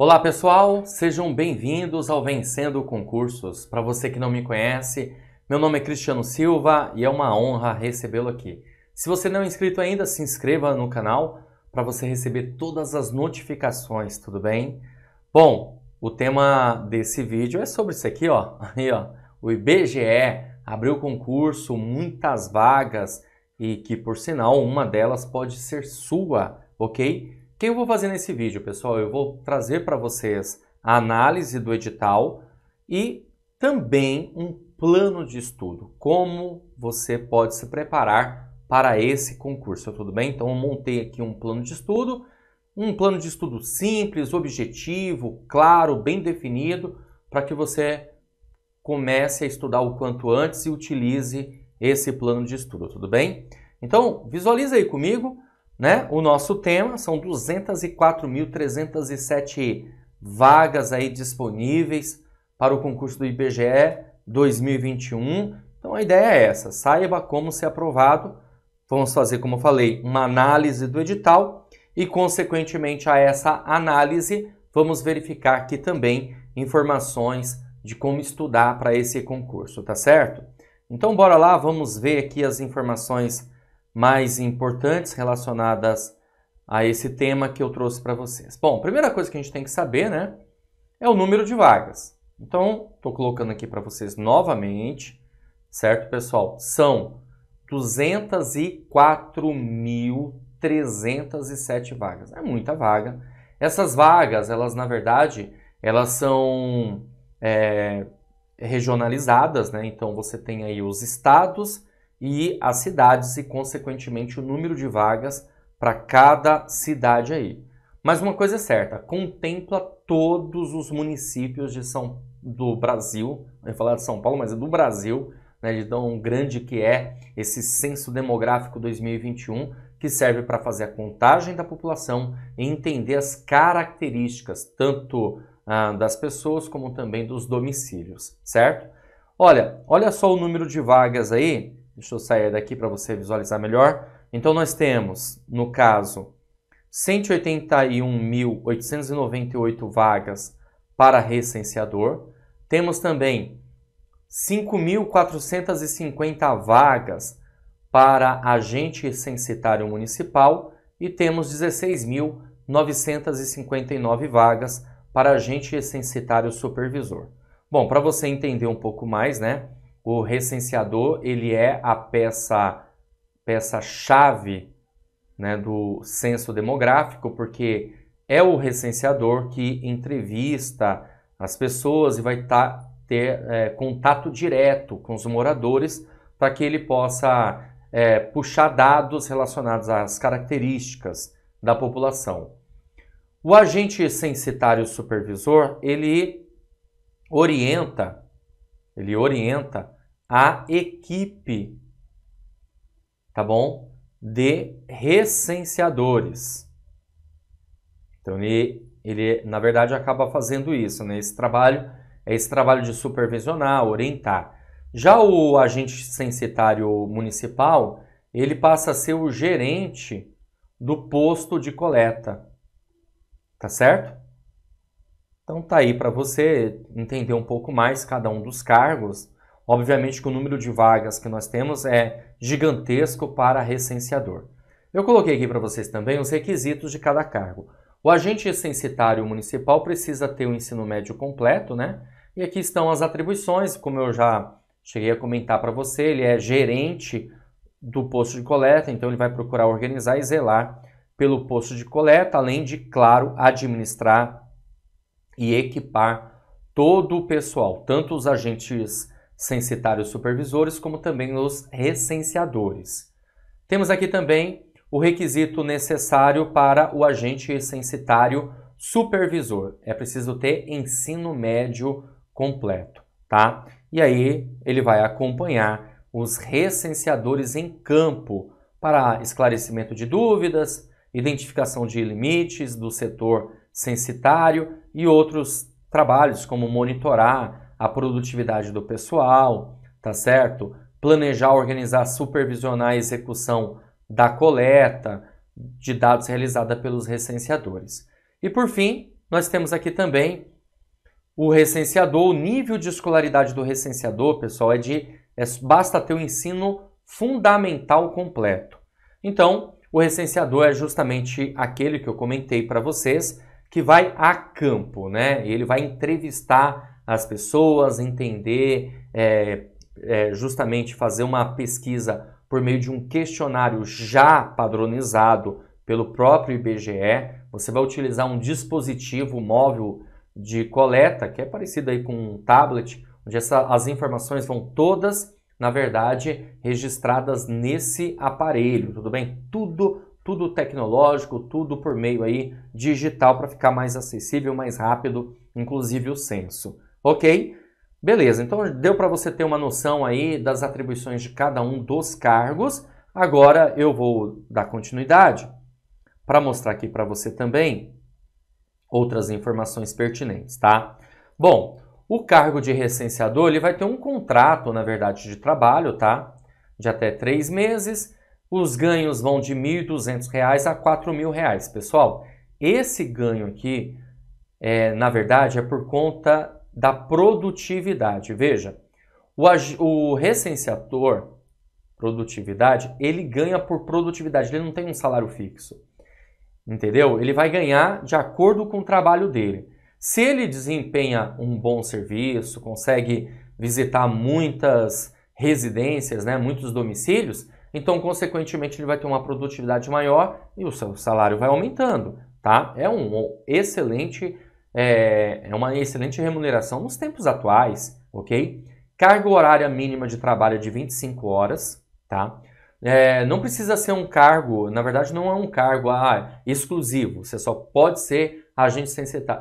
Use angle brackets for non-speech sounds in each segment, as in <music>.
Olá pessoal, sejam bem-vindos ao Vencendo Concursos. Para você que não me conhece, meu nome é Cristiano Silva e é uma honra recebê-lo aqui. Se você não é inscrito ainda, se inscreva no canal para você receber todas as notificações, tudo bem? Bom, o tema desse vídeo é sobre isso aqui, ó. Aí, ó. O IBGE abriu concurso, muitas vagas e que por sinal uma delas pode ser sua, ok? que eu vou fazer nesse vídeo, pessoal? Eu vou trazer para vocês a análise do edital e também um plano de estudo, como você pode se preparar para esse concurso, tá tudo bem? Então eu montei aqui um plano de estudo, um plano de estudo simples, objetivo, claro, bem definido, para que você comece a estudar o quanto antes e utilize esse plano de estudo, tá tudo bem? Então, visualiza aí comigo né? É. O nosso tema são 204.307 vagas aí disponíveis para o concurso do IBGE 2021. Então a ideia é essa, saiba como ser aprovado. Vamos fazer, como eu falei, uma análise do edital e consequentemente a essa análise, vamos verificar aqui também informações de como estudar para esse concurso, tá certo? Então bora lá, vamos ver aqui as informações mais importantes relacionadas a esse tema que eu trouxe para vocês. Bom, primeira coisa que a gente tem que saber, né, é o número de vagas. Então, estou colocando aqui para vocês novamente, certo, pessoal? São 204.307 vagas. É muita vaga. Essas vagas, elas na verdade, elas são é, regionalizadas, né? Então você tem aí os estados e as cidades e, consequentemente, o número de vagas para cada cidade aí. Mas uma coisa é certa, contempla todos os municípios de São, do Brasil, eu ia falar de São Paulo, mas é do Brasil, né, de tão grande que é esse Censo Demográfico 2021, que serve para fazer a contagem da população e entender as características, tanto ah, das pessoas como também dos domicílios, certo? Olha, olha só o número de vagas aí Deixa eu sair daqui para você visualizar melhor. Então nós temos, no caso, 181.898 vagas para recenseador. Temos também 5.450 vagas para agente censitário municipal e temos 16.959 vagas para agente censitário supervisor. Bom, para você entender um pouco mais, né? O recenseador, ele é a peça peça chave né, do censo demográfico, porque é o recenseador que entrevista as pessoas e vai tá, ter é, contato direto com os moradores para que ele possa é, puxar dados relacionados às características da população. O agente censitário supervisor ele orienta ele orienta a equipe, tá bom? De recenseadores. Então ele, ele na verdade acaba fazendo isso, né? Esse trabalho é esse trabalho de supervisionar, orientar. Já o agente censitário municipal, ele passa a ser o gerente do posto de coleta. Tá certo? Então tá aí para você entender um pouco mais cada um dos cargos. Obviamente que o número de vagas que nós temos é gigantesco para recenseador. Eu coloquei aqui para vocês também os requisitos de cada cargo. O agente censitário municipal precisa ter o ensino médio completo, né? E aqui estão as atribuições, como eu já cheguei a comentar para você, ele é gerente do posto de coleta, então ele vai procurar organizar e zelar pelo posto de coleta, além de, claro, administrar e equipar todo o pessoal, tanto os agentes censitários supervisores, como também os recenseadores. Temos aqui também o requisito necessário para o agente censitário supervisor. É preciso ter ensino médio completo, tá? E aí ele vai acompanhar os recenseadores em campo para esclarecimento de dúvidas, identificação de limites do setor censitário e outros trabalhos como monitorar a produtividade do pessoal, tá certo? Planejar, organizar, supervisionar a execução da coleta de dados realizada pelos recenseadores. E por fim, nós temos aqui também o recenseador, o nível de escolaridade do recenseador, pessoal, é de é, basta ter o um ensino fundamental completo. Então, o recenseador é justamente aquele que eu comentei para vocês, que vai a campo, né? Ele vai entrevistar as pessoas, entender, é, é, justamente fazer uma pesquisa por meio de um questionário já padronizado pelo próprio IBGE. Você vai utilizar um dispositivo móvel de coleta, que é parecido aí com um tablet, onde essa, as informações vão todas, na verdade, registradas nesse aparelho, tudo bem? Tudo tudo tecnológico, tudo por meio aí digital para ficar mais acessível, mais rápido, inclusive o censo. OK? Beleza. Então deu para você ter uma noção aí das atribuições de cada um dos cargos. Agora eu vou dar continuidade para mostrar aqui para você também outras informações pertinentes, tá? Bom, o cargo de recenseador ele vai ter um contrato, na verdade, de trabalho, tá? De até três meses os ganhos vão de R$ 1.200 a R$ reais, pessoal. Esse ganho aqui, é, na verdade, é por conta da produtividade. Veja, o, o recenseador, produtividade, ele ganha por produtividade, ele não tem um salário fixo. Entendeu? Ele vai ganhar de acordo com o trabalho dele. Se ele desempenha um bom serviço, consegue visitar muitas residências, né, muitos domicílios, então, consequentemente, ele vai ter uma produtividade maior e o seu salário vai aumentando, tá? É um excelente, é, é uma excelente remuneração nos tempos atuais, ok? Carga horária mínima de trabalho é de 25 horas, tá? É, não precisa ser um cargo, na verdade não é um cargo ah, exclusivo, você só pode ser agente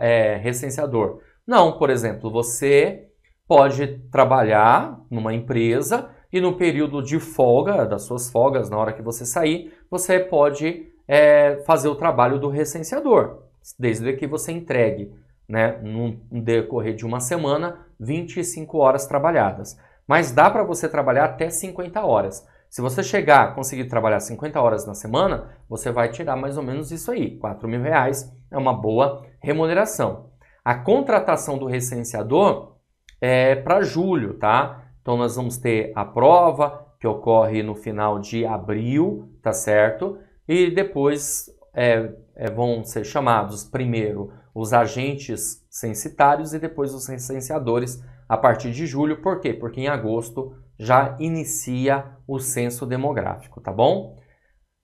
é, recenseador. Não, por exemplo, você pode trabalhar numa empresa e no período de folga, das suas folgas, na hora que você sair, você pode é, fazer o trabalho do recenseador, desde que você entregue, né, no decorrer de uma semana, 25 horas trabalhadas. Mas dá para você trabalhar até 50 horas. Se você chegar a conseguir trabalhar 50 horas na semana, você vai tirar mais ou menos isso aí, 4 mil reais é uma boa remuneração. A contratação do recenseador é para julho, tá? Então nós vamos ter a prova, que ocorre no final de abril, tá certo? E depois é, é, vão ser chamados primeiro os agentes censitários e depois os recenseadores a partir de julho. Por quê? Porque em agosto já inicia o censo demográfico, tá bom?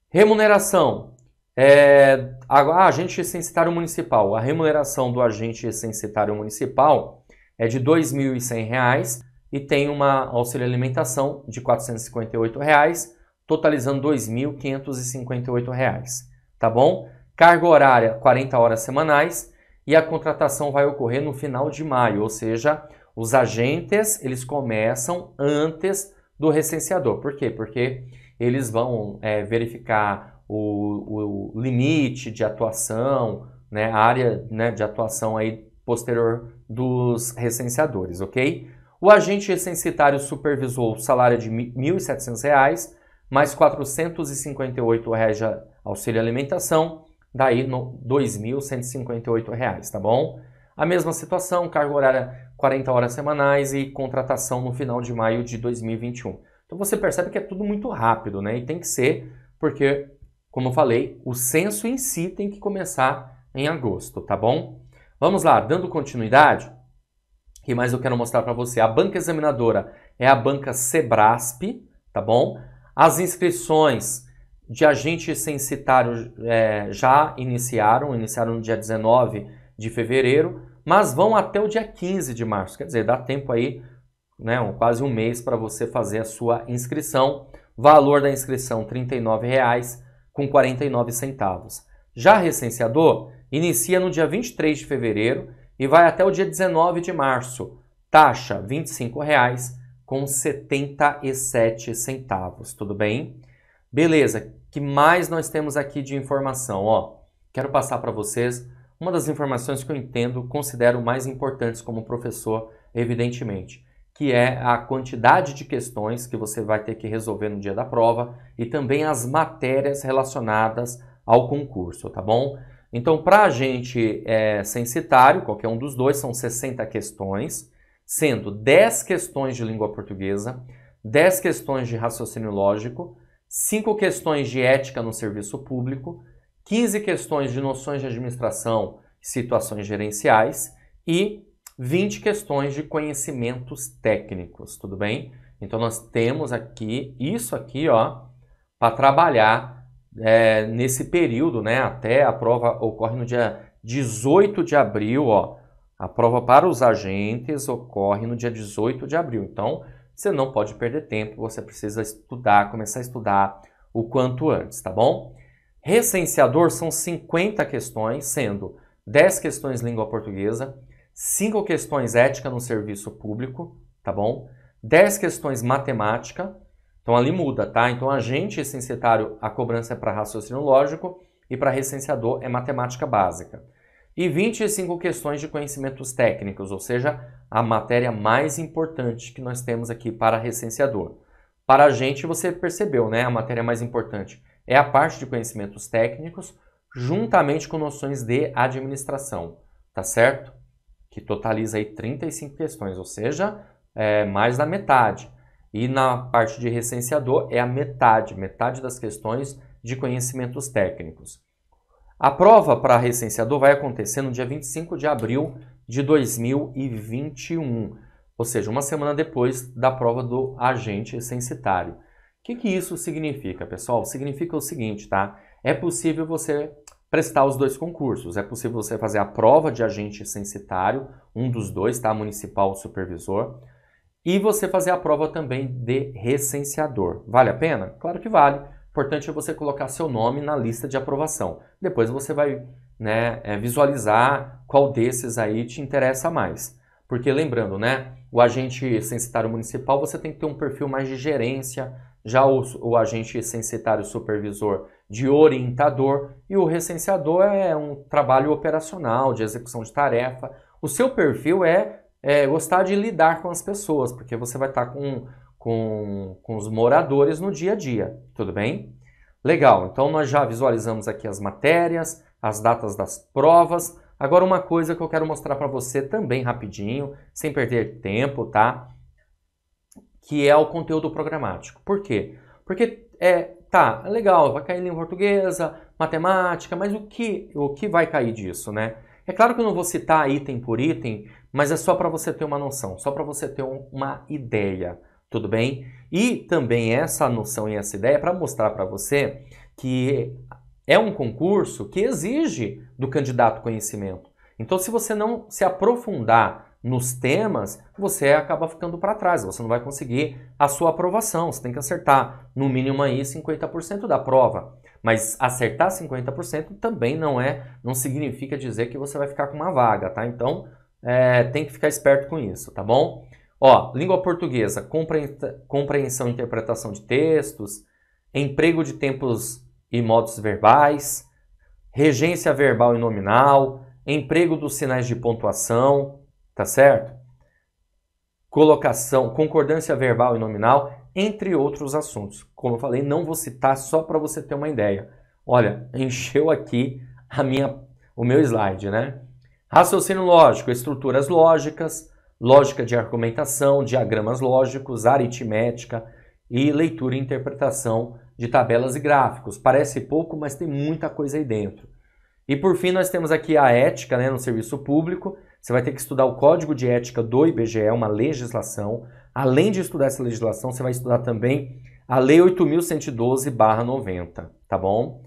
Remuneração. É, a, agente censitário municipal. A remuneração do agente censitário municipal é de R$ 2.100 e tem uma auxílio alimentação de R$ 458,00, reais, totalizando R$ 2.558,00, reais, tá bom? Carga horária 40 horas semanais e a contratação vai ocorrer no final de maio, ou seja, os agentes, eles começam antes do recenseador. Por quê? Porque eles vão é, verificar o, o, limite de atuação, né, a área né, de atuação aí posterior dos recenseadores, ok? O agente licencitário supervisou o salário de R$ 1.700, mais R$ 458,00 reais de auxílio alimentação, daí R$ reais, tá bom? A mesma situação, carga horária 40 horas semanais e contratação no final de maio de 2021. Então você percebe que é tudo muito rápido, né? E tem que ser, porque, como eu falei, o censo em si tem que começar em agosto, tá bom? Vamos lá, dando continuidade, que mais eu quero mostrar para você. A banca examinadora é a banca Sebrasp, tá bom? As inscrições de agente censitário é, já iniciaram, iniciaram no dia 19 de fevereiro, mas vão até o dia 15 de março. Quer dizer, dá tempo aí, né, um, quase um mês para você fazer a sua inscrição. Valor da inscrição R$ 39,49. Já recenseador, inicia no dia 23 de fevereiro e vai até o dia 19 de março. Taxa R$ 25,77, tudo bem? Beleza, que mais nós temos aqui de informação? Ó, quero passar para vocês uma das informações que eu entendo, considero mais importantes como professor, evidentemente, que é a quantidade de questões que você vai ter que resolver no dia da prova e também as matérias relacionadas ao concurso, tá bom? Então, para a é, censitário, qualquer um dos dois, são 60 questões, sendo 10 questões de língua portuguesa, 10 questões de raciocínio lógico, 5 questões de ética no serviço público, 15 questões de noções de administração e situações gerenciais e 20 questões de conhecimentos técnicos, tudo bem? Então nós temos aqui isso aqui, ó, para trabalhar é, nesse período, né? Até a prova ocorre no dia 18 de abril, ó. A prova para os agentes ocorre no dia 18 de abril. Então, você não pode perder tempo, você precisa estudar, começar a estudar o quanto antes, tá bom? Recenseador são 50 questões, sendo 10 questões língua portuguesa, 5 questões ética no serviço público, tá bom? 10 questões matemática, então ali muda, tá? Então agente licenciatário, a cobrança é para raciocínio lógico e para recenseador é matemática básica. E 25 questões de conhecimentos técnicos, ou seja, a matéria mais importante que nós temos aqui para recenseador. Para a gente, você percebeu, né? A matéria mais importante é a parte de conhecimentos técnicos, juntamente com noções de administração, tá certo? Que totaliza aí 35 questões, ou seja, é mais da metade. E na parte de recenseador é a metade, metade das questões de conhecimentos técnicos. A prova para recenseador vai acontecer no dia 25 de abril de 2021, ou seja, uma semana depois da prova do agente recensitário. O que, que isso significa, pessoal? Significa o seguinte, tá? É possível você prestar os dois concursos. É possível você fazer a prova de agente censitário, um dos dois, tá? Municipal supervisor, e você fazer a prova também de recenseador. Vale a pena? Claro que vale. O importante é você colocar seu nome na lista de aprovação. Depois você vai né, é, visualizar qual desses aí te interessa mais. Porque lembrando, né, o agente censitário municipal você tem que ter um perfil mais de gerência, já o, o agente censitário supervisor de orientador e o recenseador é um trabalho operacional de execução de tarefa. O seu perfil é é, gostar de lidar com as pessoas, porque você vai estar com, com, com os moradores no dia a dia, tudo bem? Legal, então nós já visualizamos aqui as matérias, as datas das provas. Agora uma coisa que eu quero mostrar para você também rapidinho, sem perder tempo, tá? Que é o conteúdo programático. Por quê? Porque é, tá, é legal, vai cair língua portuguesa, matemática, mas o que, o que vai cair disso, né? É claro que eu não vou citar item por item, mas é só para você ter uma noção, só para você ter uma ideia, tudo bem? E também essa noção e essa ideia é para mostrar para você que é um concurso que exige do candidato conhecimento. Então, se você não se aprofundar nos temas, você acaba ficando para trás, você não vai conseguir a sua aprovação. Você tem que acertar no mínimo aí 50% da prova. Mas acertar 50% também não é, não significa dizer que você vai ficar com uma vaga, tá? Então, é, tem que ficar esperto com isso, tá bom? Ó, língua portuguesa, compreensão e interpretação de textos, emprego de tempos e modos verbais, regência verbal e nominal, emprego dos sinais de pontuação, tá certo? Colocação, concordância verbal e nominal, entre outros assuntos. Como eu falei, não vou citar só para você ter uma ideia. Olha, <laughs> encheu aqui a minha, o meu slide, né? Raciocínio lógico, estruturas lógicas, lógica de argumentação, diagramas lógicos, aritmética e leitura e interpretação de tabelas e gráficos. Parece pouco, mas tem muita coisa aí dentro. E por fim, nós temos aqui a ética né, no serviço público. Você vai ter que estudar o Código de Ética do IBGE, uma legislação. Além de estudar essa legislação, você vai estudar também a Lei 8.112-90, tá bom?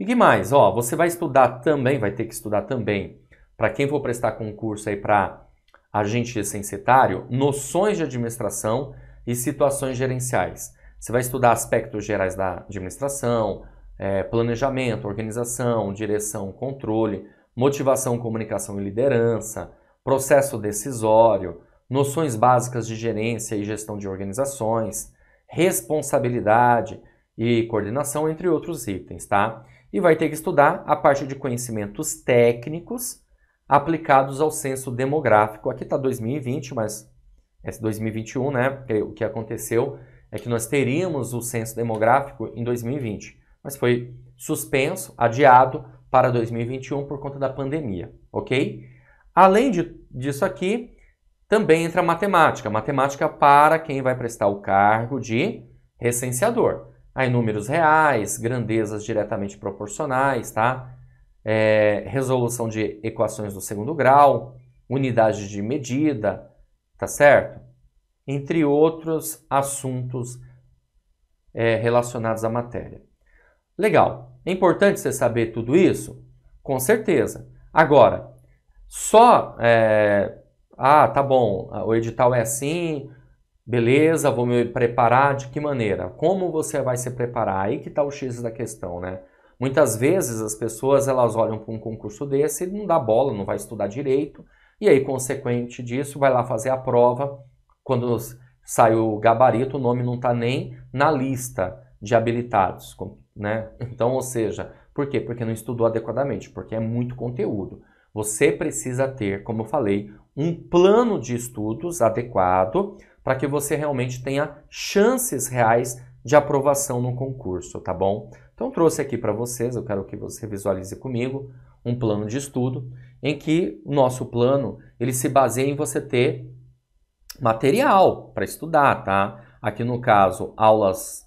E que mais? Ó, você vai estudar também, vai ter que estudar também para quem for prestar concurso aí para agente licenciatário, noções de administração e situações gerenciais. Você vai estudar aspectos gerais da administração, é, planejamento, organização, direção, controle, motivação, comunicação e liderança, processo decisório, noções básicas de gerência e gestão de organizações, responsabilidade e coordenação, entre outros itens, tá? E vai ter que estudar a parte de conhecimentos técnicos aplicados ao censo demográfico. Aqui está 2020, mas esse 2021, né? Porque o que aconteceu é que nós teríamos o censo demográfico em 2020, mas foi suspenso, adiado para 2021 por conta da pandemia, ok? Além de, disso aqui, também entra a matemática. Matemática para quem vai prestar o cargo de recenseador. Aí números reais, grandezas diretamente proporcionais, tá? é, resolução de equações do segundo grau, unidade de medida, tá certo? Entre outros assuntos é, relacionados à matéria. Legal. É importante você saber tudo isso? Com certeza. Agora, só. É, ah, tá bom, o edital é assim, beleza, vou me preparar de que maneira? Como você vai se preparar? Aí que tá o X da questão, né? Muitas vezes as pessoas elas olham para um concurso desse e não dá bola, não vai estudar direito, e aí, consequente disso, vai lá fazer a prova. Quando sai o gabarito, o nome não está nem na lista de habilitados. Né? Então, ou seja, por quê? Porque não estudou adequadamente, porque é muito conteúdo. Você precisa ter, como eu falei, um plano de estudos adequado para que você realmente tenha chances reais de aprovação no concurso, tá bom? Então trouxe aqui para vocês, eu quero que você visualize comigo, um plano de estudo em que o nosso plano, ele se baseia em você ter material para estudar, tá? Aqui no caso, aulas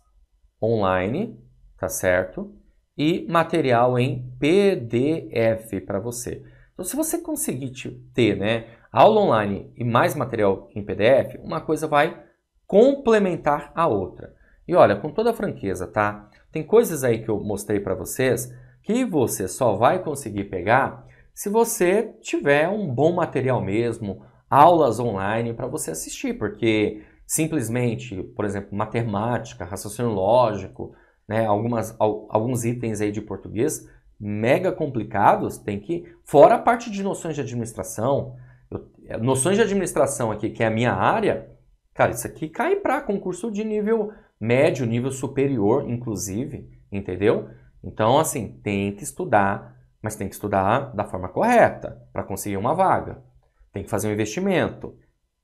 online, tá certo? E material em PDF para você. Então, se você conseguir ter, né, aula online e mais material em PDF, uma coisa vai complementar a outra. E olha, com toda franqueza, tá? Tem coisas aí que eu mostrei para vocês que você só vai conseguir pegar se você tiver um bom material mesmo, aulas online para você assistir, porque simplesmente, por exemplo, matemática, raciocínio lógico, né, algumas, al, alguns itens aí de português mega complicados, tem que fora a parte de noções de administração, eu, é, noções de administração aqui que é a minha área, cara, isso aqui cai para concurso de nível médio, nível superior, inclusive, entendeu? Então, assim, tem que estudar, mas tem que estudar da forma correta para conseguir uma vaga. Tem que fazer um investimento.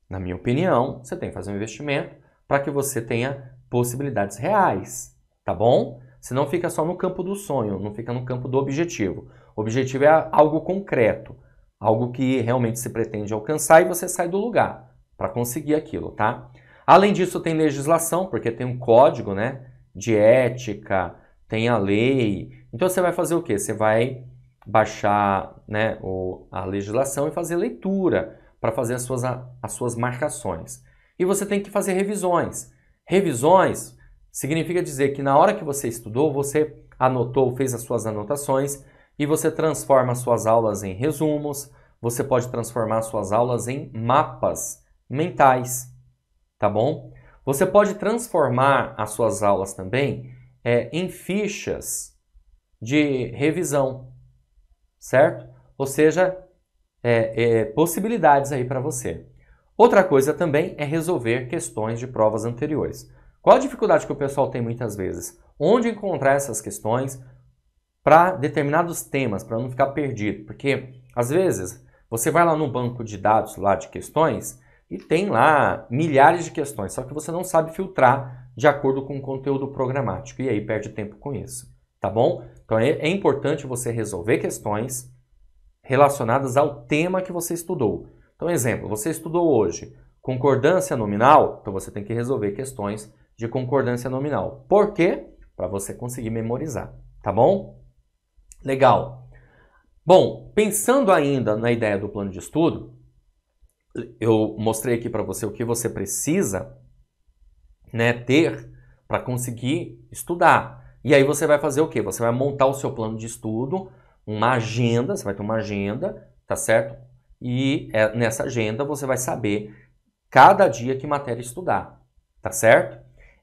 Na minha opinião, você tem que fazer um investimento para que você tenha possibilidades reais, tá bom? Você não fica só no campo do sonho, não fica no campo do objetivo. O objetivo é algo concreto, algo que realmente se pretende alcançar e você sai do lugar para conseguir aquilo, tá? Além disso, tem legislação, porque tem um código né, de ética, tem a lei. Então você vai fazer o quê? Você vai baixar né, o, a legislação e fazer leitura para fazer as suas, as suas marcações. E você tem que fazer revisões. Revisões significa dizer que na hora que você estudou, você anotou, fez as suas anotações e você transforma suas aulas em resumos, você pode transformar suas aulas em mapas mentais tá bom? Você pode transformar as suas aulas também é, em fichas de revisão, certo? Ou seja, é, é, possibilidades aí para você. Outra coisa também é resolver questões de provas anteriores. Qual a dificuldade que o pessoal tem muitas vezes? Onde encontrar essas questões para determinados temas, para não ficar perdido? Porque às vezes você vai lá no banco de dados lá de questões e tem lá milhares de questões, só que você não sabe filtrar de acordo com o conteúdo programático. E aí perde tempo com isso, tá bom? Então é, é importante você resolver questões relacionadas ao tema que você estudou. Então, exemplo, você estudou hoje concordância nominal, então você tem que resolver questões de concordância nominal. Por quê? Para você conseguir memorizar, tá bom? Legal. Bom, pensando ainda na ideia do plano de estudo, eu mostrei aqui para você o que você precisa né, ter para conseguir estudar. E aí você vai fazer o quê? Você vai montar o seu plano de estudo, uma agenda, você vai ter uma agenda, tá certo? E é, nessa agenda você vai saber cada dia que matéria estudar, tá certo?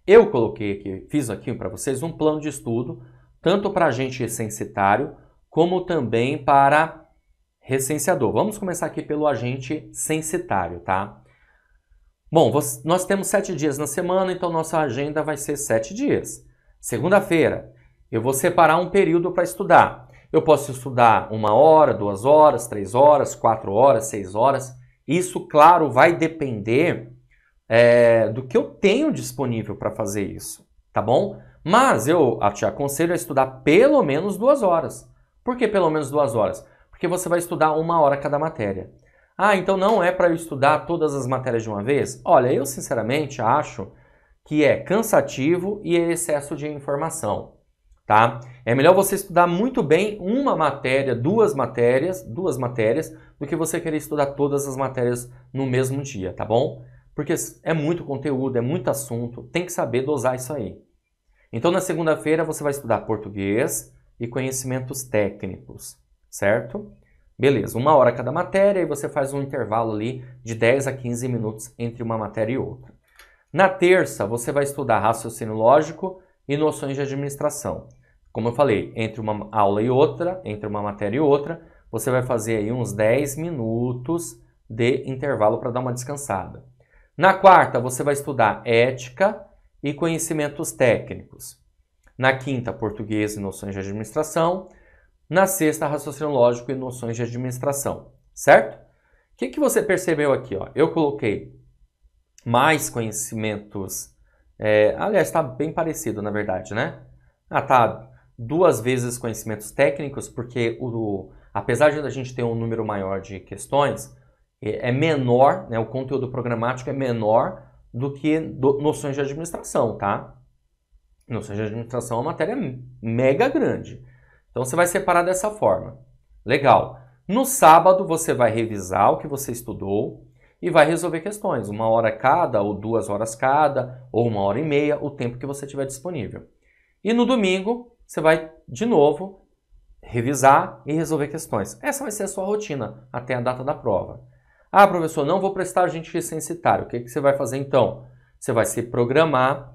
Eu coloquei aqui, fiz aqui para vocês um plano de estudo, tanto para gente censitário, como também para recenseador. Vamos começar aqui pelo agente censitário, tá? Bom, nós temos sete dias na semana, então nossa agenda vai ser sete dias. Segunda-feira, eu vou separar um período para estudar. Eu posso estudar uma hora, duas horas, três horas, quatro horas, seis horas. Isso, claro, vai depender é, do que eu tenho disponível para fazer isso, tá bom? Mas eu te aconselho a estudar pelo menos duas horas. Por que pelo menos duas horas? porque você vai estudar uma hora cada matéria. Ah, então não é para eu estudar todas as matérias de uma vez? Olha, eu sinceramente acho que é cansativo e é excesso de informação, tá? É melhor você estudar muito bem uma matéria, duas matérias, duas matérias, do que você querer estudar todas as matérias no mesmo dia, tá bom? Porque é muito conteúdo, é muito assunto, tem que saber dosar isso aí. Então na segunda-feira você vai estudar português e conhecimentos técnicos certo? Beleza, uma hora cada matéria e você faz um intervalo ali de 10 a 15 minutos entre uma matéria e outra. Na terça, você vai estudar raciocínio lógico e noções de administração. Como eu falei, entre uma aula e outra, entre uma matéria e outra, você vai fazer aí uns 10 minutos de intervalo para dar uma descansada. Na quarta, você vai estudar ética e conhecimentos técnicos. Na quinta, português e noções de administração. Na sexta, raciocínio lógico e noções de administração, certo? O que, que você percebeu aqui? Ó? Eu coloquei mais conhecimentos. É, aliás, está bem parecido, na verdade, né? Ah, tá. Duas vezes conhecimentos técnicos, porque o, apesar de a gente ter um número maior de questões, é, é menor, né, o conteúdo programático é menor do que do, noções de administração, tá? Noções de administração é uma matéria mega grande. Então você vai separar dessa forma. Legal. No sábado você vai revisar o que você estudou e vai resolver questões, uma hora cada, ou duas horas cada, ou uma hora e meia, o tempo que você tiver disponível. E no domingo você vai de novo revisar e resolver questões. Essa vai ser a sua rotina até a data da prova. Ah, professor, não vou prestar agente recensitário. O que, que você vai fazer então? Você vai se programar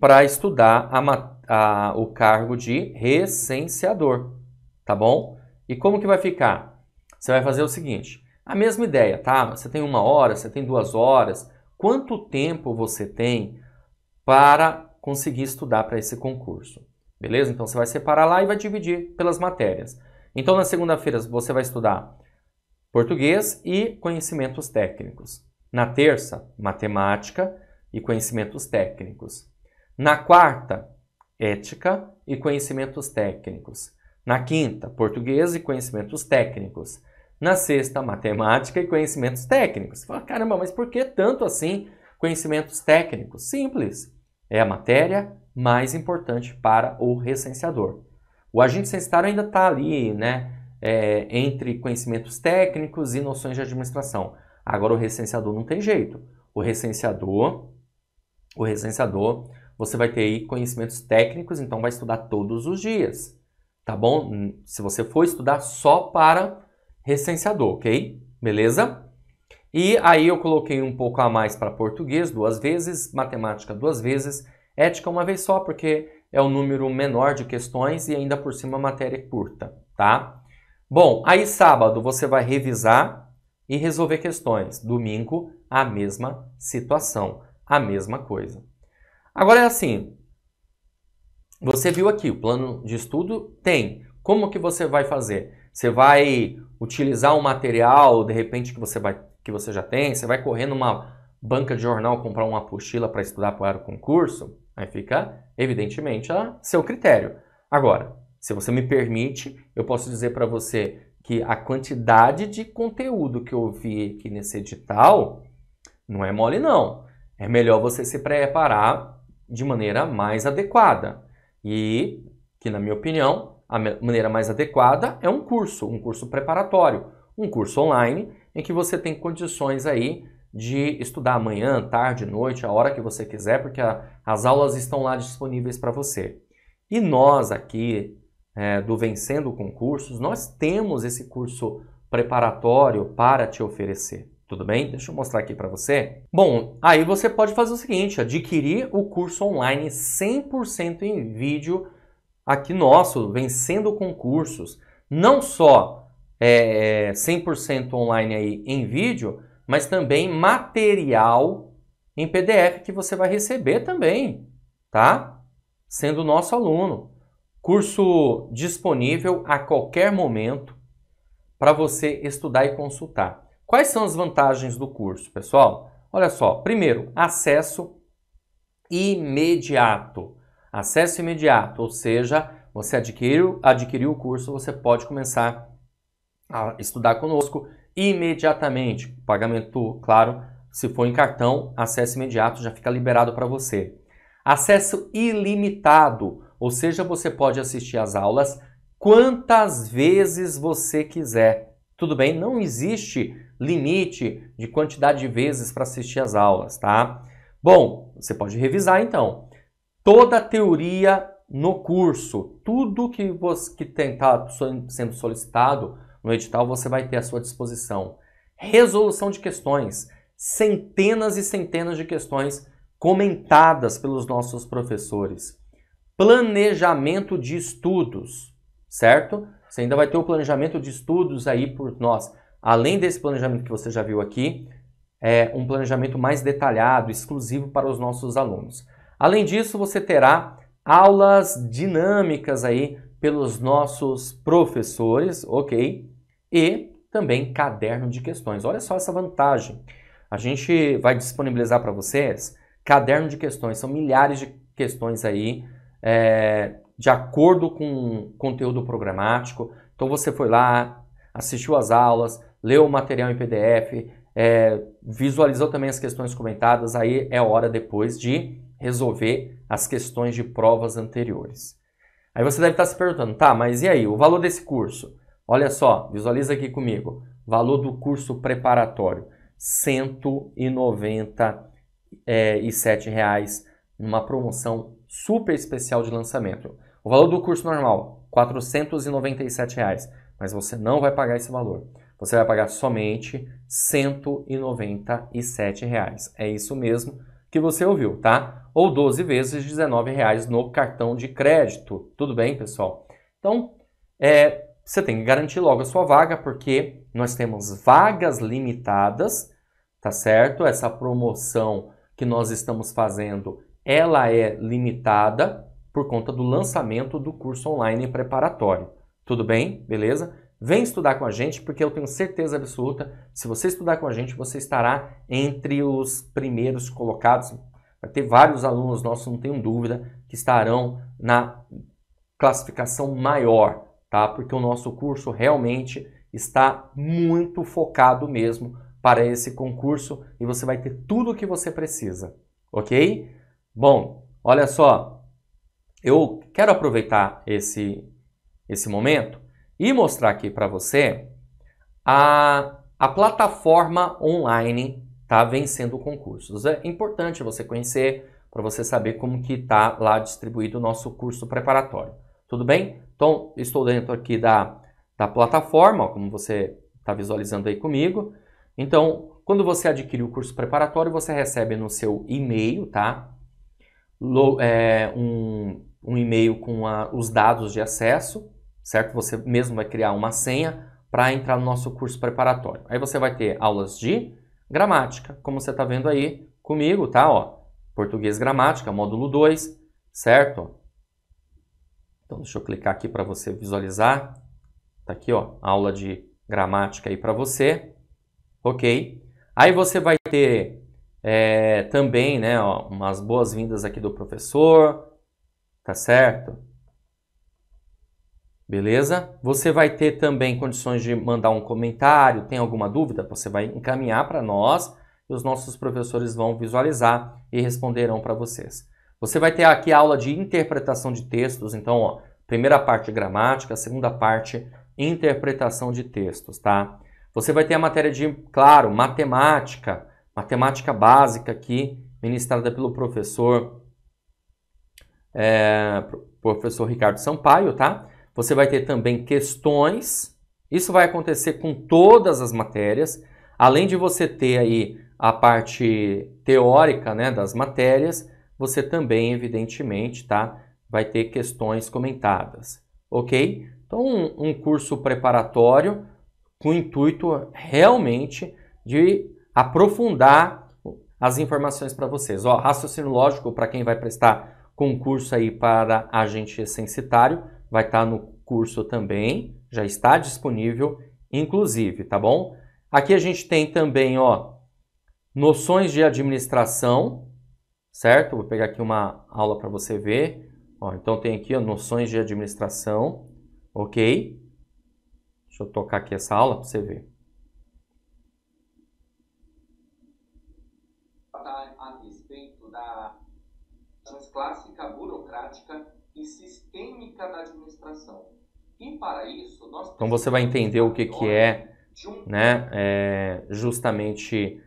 para estudar a matéria a, o cargo de recenseador, tá bom? E como que vai ficar? Você vai fazer o seguinte, a mesma ideia, tá? Você tem uma hora, você tem duas horas, quanto tempo você tem para conseguir estudar para esse concurso? Beleza? Então você vai separar lá e vai dividir pelas matérias. Então na segunda-feira você vai estudar português e conhecimentos técnicos. Na terça, matemática e conhecimentos técnicos. Na quarta, ética e conhecimentos técnicos. Na quinta, português e conhecimentos técnicos. Na sexta, matemática e conhecimentos técnicos. Você fala, caramba, mas por que tanto assim conhecimentos técnicos? Simples. É a matéria mais importante para o recenseador. O agente censitário ainda está ali, né? É, entre conhecimentos técnicos e noções de administração. Agora o recenseador não tem jeito. O recenseador, o recenseador você vai ter aí conhecimentos técnicos, então vai estudar todos os dias, tá bom? Se você for estudar só para recenseador, ok? Beleza? E aí eu coloquei um pouco a mais para português duas vezes, matemática duas vezes, ética uma vez só, porque é um número menor de questões e ainda por cima a matéria é curta, tá? Bom, aí sábado você vai revisar e resolver questões. Domingo, a mesma situação, a mesma coisa. Agora é assim, você viu aqui, o plano de estudo tem. Como que você vai fazer? Você vai utilizar um material, de repente, que você, vai, que você já tem? Você vai correr numa banca de jornal comprar uma apostila para estudar para o concurso? Aí fica, evidentemente, a seu critério. Agora, se você me permite, eu posso dizer para você que a quantidade de conteúdo que eu vi aqui nesse edital não é mole, não. É melhor você se preparar de maneira mais adequada. E que, na minha opinião, a maneira mais adequada é um curso, um curso preparatório, um curso online em que você tem condições aí de estudar amanhã, tarde, noite, a hora que você quiser, porque a, as aulas estão lá disponíveis para você. E nós aqui é, do Vencendo Concursos, nós temos esse curso preparatório para te oferecer. Tudo bem? Deixa eu mostrar aqui para você. Bom, aí você pode fazer o seguinte, adquirir o curso online 100% em vídeo aqui nosso, vencendo concursos. Não só é, 100% online aí em vídeo, mas também material em PDF que você vai receber também, tá? Sendo nosso aluno. Curso disponível a qualquer momento para você estudar e consultar. Quais são as vantagens do curso, pessoal? Olha só, primeiro, acesso imediato. Acesso imediato, ou seja, você adquiriu, adquiriu o curso, você pode começar a estudar conosco imediatamente. Pagamento, claro, se for em cartão, acesso imediato já fica liberado para você. Acesso ilimitado, ou seja, você pode assistir às aulas quantas vezes você quiser. Tudo bem? Não existe limite de quantidade de vezes para assistir as aulas, tá? Bom, você pode revisar então. Toda a teoria no curso, tudo que você que tentar tá sendo solicitado no edital, você vai ter à sua disposição. Resolução de questões, centenas e centenas de questões comentadas pelos nossos professores. Planejamento de estudos, certo? Você ainda vai ter o planejamento de estudos aí por nós além desse planejamento que você já viu aqui, é um planejamento mais detalhado, exclusivo para os nossos alunos. Além disso, você terá aulas dinâmicas aí pelos nossos professores, ok? E também caderno de questões. Olha só essa vantagem. A gente vai disponibilizar para vocês caderno de questões, são milhares de questões aí, é, de acordo com conteúdo programático. Então você foi lá, assistiu às aulas, leu o material em PDF, é, visualizou também as questões comentadas, aí é hora depois de resolver as questões de provas anteriores. Aí você deve estar se perguntando, tá, mas e aí, o valor desse curso? Olha só, visualiza aqui comigo. Valor do curso preparatório, R$ 197 é, reais numa promoção super especial de lançamento. O valor do curso normal, R$ 497, reais, mas você não vai pagar esse valor você vai pagar somente R$ 197,00. É isso mesmo que você ouviu, tá? Ou 12 vezes R$ 19,00 no cartão de crédito. Tudo bem, pessoal? Então, é, você tem que garantir logo a sua vaga, porque nós temos vagas limitadas, tá certo? Essa promoção que nós estamos fazendo, ela é limitada por conta do lançamento do curso online preparatório. Tudo bem? Beleza? Vem estudar com a gente, porque eu tenho certeza absoluta, se você estudar com a gente, você estará entre os primeiros colocados. Vai ter vários alunos nossos, não tenho dúvida, que estarão na classificação maior, tá? Porque o nosso curso realmente está muito focado mesmo para esse concurso e você vai ter tudo o que você precisa, ok? Bom, olha só, eu quero aproveitar esse, esse momento e mostrar aqui para você a, a plataforma online tá vencendo concursos. É importante você conhecer para você saber como que está lá distribuído o nosso curso preparatório. Tudo bem? Então, estou dentro aqui da, da plataforma, como você está visualizando aí comigo. Então, quando você adquire o curso preparatório, você recebe no seu e-mail, tá? É, um, um e-mail com a, os dados de acesso certo? Você mesmo vai criar uma senha para entrar no nosso curso preparatório. Aí você vai ter aulas de gramática, como você está vendo aí comigo, tá? Ó, português gramática, módulo 2, certo? Então deixa eu clicar aqui para você visualizar. Tá aqui, ó, aula de gramática aí para você. Ok? Aí você vai ter é, também, né, ó, umas boas-vindas aqui do professor, tá certo? Beleza? Você vai ter também condições de mandar um comentário, tem alguma dúvida? Você vai encaminhar para nós e os nossos professores vão visualizar e responderão para vocês. Você vai ter aqui a aula de interpretação de textos, então, ó, primeira parte gramática, segunda parte interpretação de textos, tá? Você vai ter a matéria de, claro, matemática, matemática básica aqui, ministrada pelo professor, é, professor Ricardo Sampaio, tá? Você vai ter também questões. Isso vai acontecer com todas as matérias. Além de você ter aí a parte teórica né, das matérias, você também, evidentemente, tá, vai ter questões comentadas, ok? Então, um, um curso preparatório com o intuito realmente de aprofundar as informações para vocês. Ó, raciocínio lógico para quem vai prestar concurso aí para agente censitário, vai estar tá no curso também, já está disponível, inclusive, tá bom? Aqui a gente tem também, ó, noções de administração, certo? Vou pegar aqui uma aula para você ver. Ó, então tem aqui ó, noções de administração, ok? Deixa eu tocar aqui essa aula para você ver. A respeito da clássica burocrática sistêmica da administração. E para isso, nós Então você vai entender o que, que é, um... né, é, justamente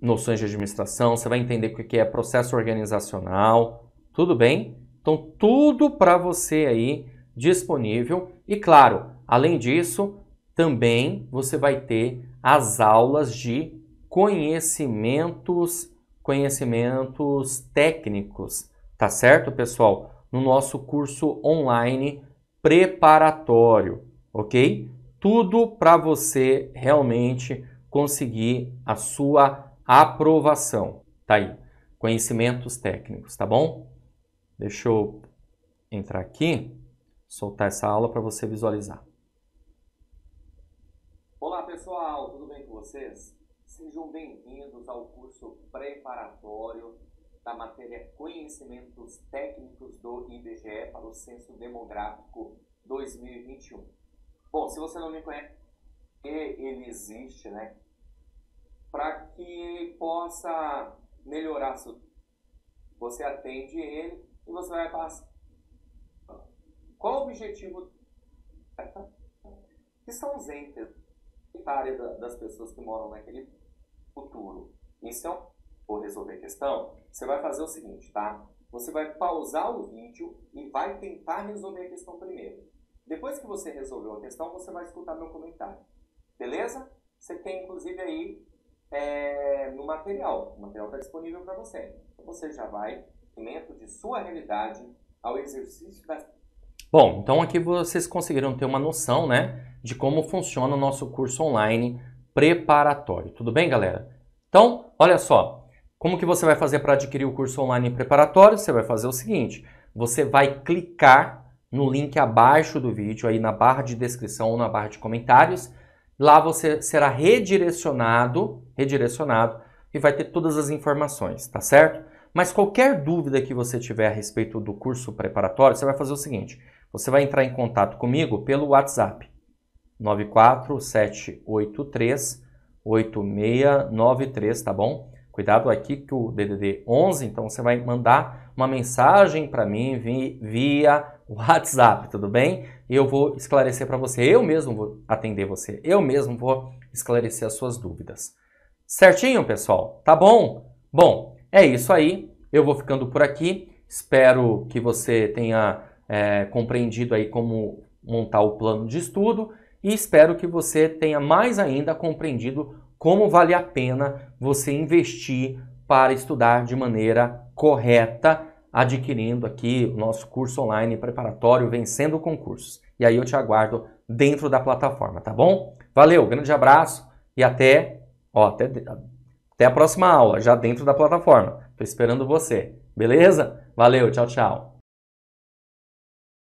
noções de administração, você vai entender o que, que é processo organizacional, tudo bem? Então tudo para você aí disponível e claro, além disso, também você vai ter as aulas de conhecimentos, conhecimentos técnicos, tá certo, pessoal? no nosso curso online preparatório, ok? Tudo para você realmente conseguir a sua aprovação. Tá aí, conhecimentos técnicos, tá bom? Deixa eu entrar aqui, soltar essa aula para você visualizar. Olá pessoal, tudo bem com vocês? Sejam bem-vindos ao curso preparatório da matéria Conhecimentos Técnicos do IBGE para o Censo Demográfico 2021. Bom, se você não me conhece, ele existe, né? Para que possa melhorar sua você atende ele e você vai passar. Qual o objetivo? Que são os entes área das pessoas que moram naquele futuro. Isso é um for resolver a questão, você vai fazer o seguinte, tá? Você vai pausar o vídeo e vai tentar resolver a questão primeiro. Depois que você resolveu a questão, você vai escutar meu comentário. Beleza? Você tem, inclusive, aí é, no material. O material está disponível para você. Então, você já vai dentro de sua realidade ao exercício da... Bom, então aqui vocês conseguiram ter uma noção, né? De como funciona o nosso curso online preparatório. Tudo bem, galera? Então, olha só. Como que você vai fazer para adquirir o curso online preparatório? Você vai fazer o seguinte, você vai clicar no link abaixo do vídeo, aí na barra de descrição ou na barra de comentários. Lá você será redirecionado, redirecionado e vai ter todas as informações, tá certo? Mas qualquer dúvida que você tiver a respeito do curso preparatório, você vai fazer o seguinte: você vai entrar em contato comigo pelo WhatsApp 947838693, tá bom? Cuidado aqui que o DDD 11, então você vai mandar uma mensagem para mim via WhatsApp, tudo bem? Eu vou esclarecer para você, eu mesmo vou atender você, eu mesmo vou esclarecer as suas dúvidas. Certinho, pessoal? Tá bom? Bom, é isso aí. Eu vou ficando por aqui. Espero que você tenha é, compreendido aí como montar o plano de estudo e espero que você tenha mais ainda compreendido como vale a pena você investir para estudar de maneira correta, adquirindo aqui o nosso curso online preparatório Vencendo Concursos. E aí eu te aguardo dentro da plataforma, tá bom? Valeu, grande abraço e até, ó, até, até a próxima aula, já dentro da plataforma. Estou esperando você, beleza? Valeu, tchau, tchau.